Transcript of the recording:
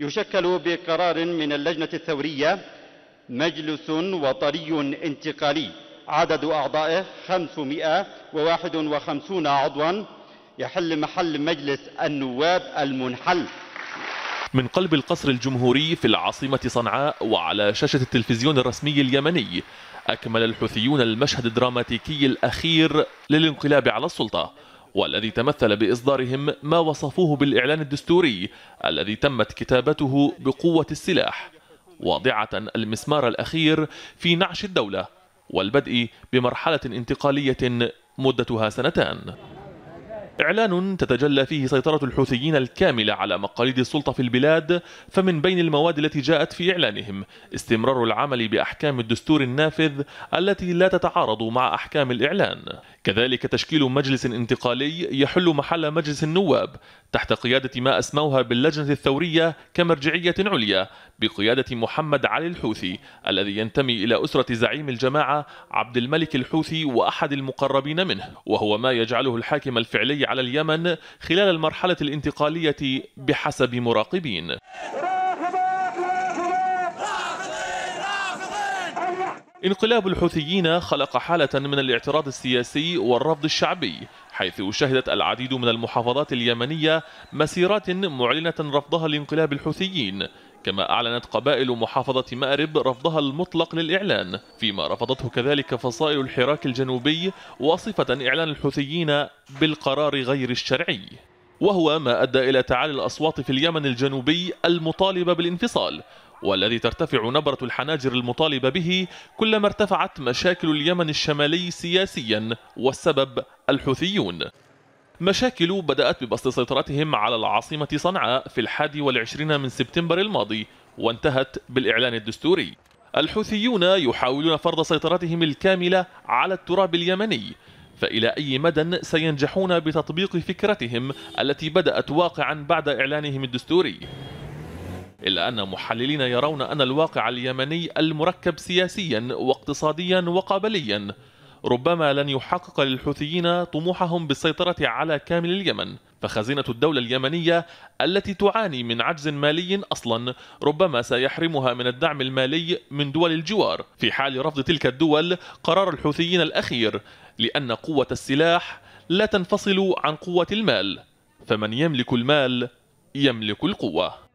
يشكل بقرار من اللجنة الثورية مجلس وطني انتقالي عدد أعضائه 551 عضوا يحل محل مجلس النواب المنحل من قلب القصر الجمهوري في العاصمة صنعاء وعلى شاشة التلفزيون الرسمي اليمني أكمل الحوثيون المشهد الدراماتيكي الأخير للانقلاب على السلطة والذي تمثل بإصدارهم ما وصفوه بالإعلان الدستوري الذي تمت كتابته بقوة السلاح واضعة المسمار الأخير في نعش الدولة والبدء بمرحلة انتقالية مدتها سنتان إعلان تتجلى فيه سيطرة الحوثيين الكاملة على مقاليد السلطة في البلاد فمن بين المواد التي جاءت في إعلانهم استمرار العمل بأحكام الدستور النافذ التي لا تتعارض مع أحكام الإعلان كذلك تشكيل مجلس انتقالي يحل محل مجلس النواب تحت قيادة ما أسموها باللجنة الثورية كمرجعية عليا بقيادة محمد علي الحوثي الذي ينتمي إلى أسرة زعيم الجماعة عبد الملك الحوثي وأحد المقربين منه وهو ما يجعله الحاكم الفعلي على اليمن خلال المرحلة الانتقالية بحسب مراقبين انقلاب الحوثيين خلق حالة من الاعتراض السياسي والرفض الشعبي حيث شهدت العديد من المحافظات اليمنية مسيرات معلنة رفضها لانقلاب الحوثيين كما أعلنت قبائل محافظة مأرب رفضها المطلق للإعلان فيما رفضته كذلك فصائل الحراك الجنوبي واصفة إعلان الحوثيين بالقرار غير الشرعي وهو ما أدى إلى تعالي الأصوات في اليمن الجنوبي المطالبة بالانفصال والذي ترتفع نبرة الحناجر المطالبة به كلما ارتفعت مشاكل اليمن الشمالي سياسيا والسبب الحوثيون مشاكل بدأت ببسط سيطرتهم على العاصمة صنعاء في الحادي والعشرين من سبتمبر الماضي وانتهت بالإعلان الدستوري الحوثيون يحاولون فرض سيطرتهم الكاملة على التراب اليمني فإلى أي مدى سينجحون بتطبيق فكرتهم التي بدأت واقعا بعد إعلانهم الدستوري إلا أن محللين يرون أن الواقع اليمني المركب سياسيا واقتصاديا وقابليا ربما لن يحقق للحوثيين طموحهم بالسيطرة على كامل اليمن فخزينة الدولة اليمنية التي تعاني من عجز مالي أصلا ربما سيحرمها من الدعم المالي من دول الجوار في حال رفض تلك الدول قرار الحوثيين الأخير لأن قوة السلاح لا تنفصل عن قوة المال فمن يملك المال يملك القوه